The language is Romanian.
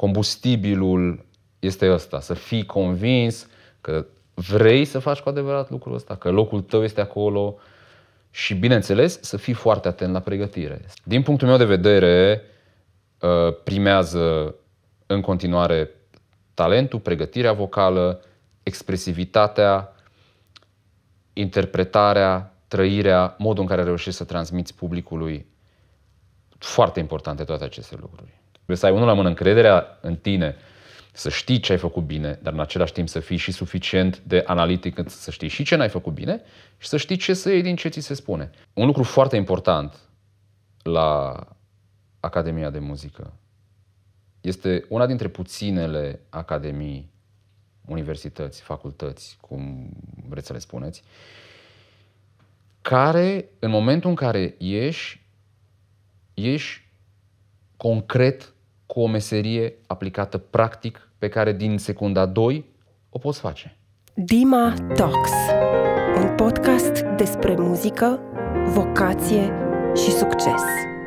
combustibilul este ăsta, să fii convins că vrei să faci cu adevărat lucrul ăsta, că locul tău este acolo și, bineînțeles, să fii foarte atent la pregătire. Din punctul meu de vedere, uh, primează în continuare talentul, pregătirea vocală, expresivitatea, interpretarea, trăirea, modul în care reușești să transmiți publicului. Foarte importante toate aceste lucruri. Trebuie să ai unul la mână încrederea în tine, să știi ce ai făcut bine, dar în același timp să fii și suficient de analitic încât să știi și ce n-ai făcut bine și să știi ce să iei din ce ți se spune. Un lucru foarte important la Academia de Muzică este una dintre puținele academii, universități, facultăți, cum vreți să le spuneți, care, în momentul în care ieși, ieși concret cu o meserie aplicată practic pe care din secunda 2 o poți face. Dima Talks, un podcast despre muzică, vocație și succes.